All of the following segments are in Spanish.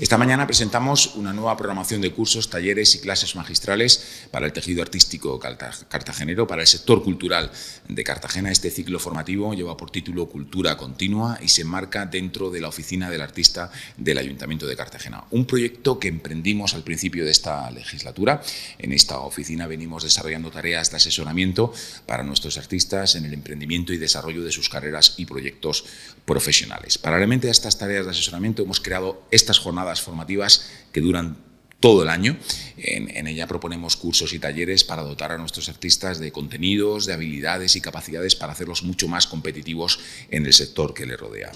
Esta mañana presentamos una nueva programación de cursos, talleres y clases magistrales para el tejido artístico cartagenero, para el sector cultural de Cartagena. Este ciclo formativo lleva por título Cultura Continua y se enmarca dentro de la Oficina del Artista del Ayuntamiento de Cartagena. Un proyecto que emprendimos al principio de esta legislatura. En esta oficina venimos desarrollando tareas de asesoramiento para nuestros artistas en el emprendimiento y desarrollo de sus carreras y proyectos profesionales. Paralelamente a estas tareas de asesoramiento hemos creado estas jornadas formativas que duran todo el año. En, en, ella proponemos cursos y talleres para dotar a nuestros artistas de contenidos, de habilidades y capacidades para hacerlos mucho más competitivos en el sector que les rodea.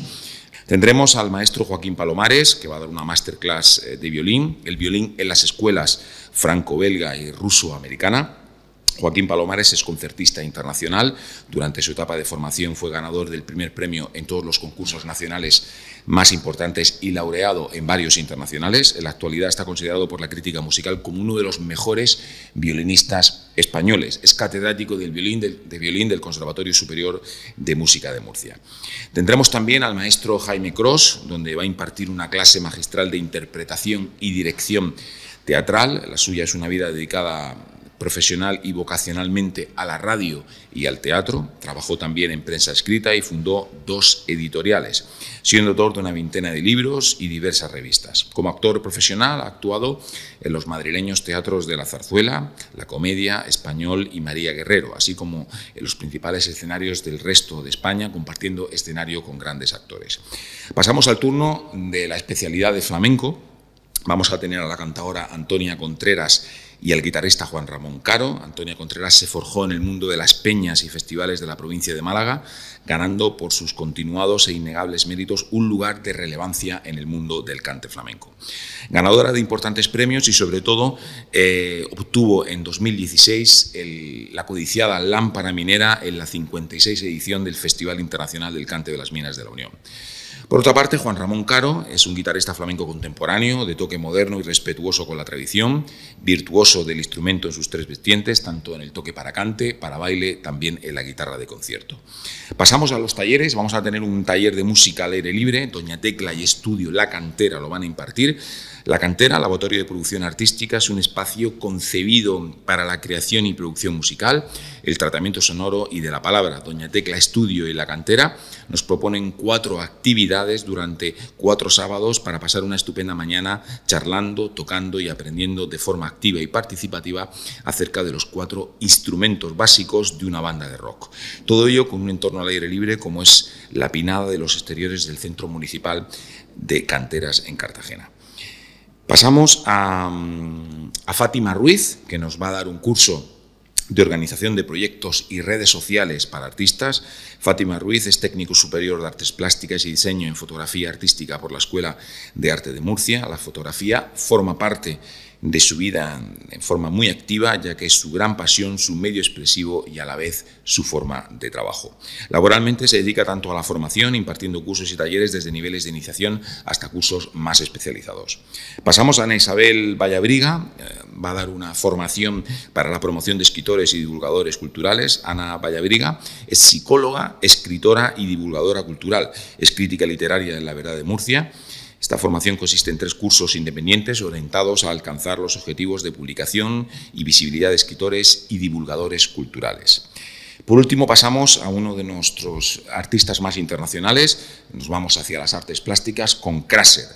Tendremos al maestro Joaquín Palomares, que va a dar una masterclass eh, de violín, el violín en las escuelas franco-belga y ruso-americana. Joaquín Palomares es concertista internacional. Durante su etapa de formación fue ganador del primer premio en todos los concursos nacionales más importantes y laureado en varios internacionales. En la actualidad está considerado por la crítica musical como uno de los mejores violinistas españoles. Es catedrático del violín de violín del Conservatorio Superior de Música de Murcia. Tendremos también al maestro Jaime Cross, donde va a impartir una clase magistral de interpretación y dirección teatral. La suya es una vida dedicada a profesional y vocacionalmente a la radio y al teatro, trabajó también en prensa escrita y fundó dos editoriales, siendo autor de una veintena de libros y diversas revistas. Como actor profesional ha actuado en los madrileños teatros de La Zarzuela, La Comedia, Español y María Guerrero, así como en los principales escenarios del resto de España, compartiendo escenario con grandes actores. Pasamos al turno de la especialidad de flamenco. Vamos a tener a la cantadora Antonia Contreras y al guitarrista Juan Ramón Caro. Antonia Contreras se forjó en el mundo de las peñas y festivales de la provincia de Málaga, ganando por sus continuados e innegables méritos un lugar de relevancia en el mundo del cante flamenco. Ganadora de importantes premios y sobre todo eh, obtuvo en 2016 la codiciada Lámpara Minera en la 56 edición del Festival Internacional del Cante de las Minas de la Unión. Por otra parte, Juan Ramón Caro es un guitarrista flamenco contemporáneo, de toque moderno y respetuoso con la tradición, virtuoso del instrumento en sus tres vertientes, tanto en el toque para cante, para baile, también en la guitarra de concierto. Pasamos a los talleres, vamos a tener un taller de música al aire libre, Doña Tecla y Estudio La Cantera lo van a impartir. La cantera, laboratorio de producción artística, es un espacio concebido para la creación y producción musical, el tratamiento sonoro y de la palabra. Doña Tecla Estudio y La Cantera nos proponen cuatro actividades durante cuatro sábados para pasar una estupenda mañana charlando, tocando y aprendiendo de forma activa y participativa acerca de los cuatro instrumentos básicos de una banda de rock. Todo ello con un entorno al aire libre como es la pinada de los exteriores del Centro Municipal de Canteras en Cartagena. Pasamos a, Fátima Ruiz, que nos va a dar un curso de organización de proyectos y redes sociales para artistas. Fátima Ruiz es técnico superior de artes plásticas y diseño en fotografía artística por la Escuela de Arte de Murcia. La fotografía forma parte de su vida en forma muy activa, ya que es su gran pasión, su medio expresivo y a la vez su forma de trabajo. Laboralmente se dedica tanto a la formación, impartiendo cursos y talleres desde niveles de iniciación hasta cursos más especializados. Pasamos a Ana Isabel Vallabriga, eh, va a dar una formación para la promoción de escritores y divulgadores culturales. Ana Vallabriga es psicóloga, escritora y divulgadora cultural, es crítica literaria en La Verdad de Murcia esta formación consiste en tres cursos independientes orientados a alcanzar los objetivos de publicación y visibilidad de escritores y divulgadores culturales. Por último, pasamos a uno de nuestros artistas más internacionales. Nos vamos hacia las artes plásticas con Kraser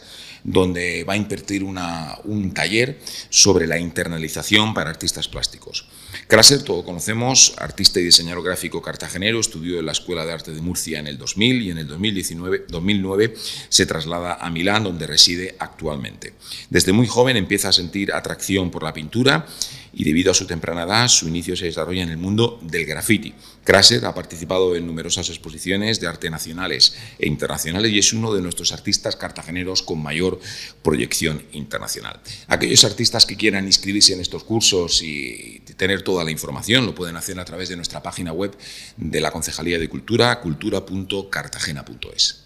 donde va a impartir un taller sobre la internalización para artistas plásticos. Kraser, todo conocemos, artista y diseñador gráfico cartagenero, estudió en la Escuela de Arte de Murcia en el 2000 y en el 2019, 2009 se traslada a Milán, donde reside actualmente. Desde muy joven empieza a sentir atracción por la pintura y debido a su temprana edad, su inicio se desarrolla en el mundo del graffiti. Crasher ha participado en numerosas exposiciones de arte nacionales e internacionales y es uno de nuestros artistas cartageneros con mayor proyección internacional. Aquellos artistas que quieran inscribirse en estos cursos y tener toda la información lo pueden hacer a través de nuestra página web de la Concejalía de Cultura, cultura.cartagena.es.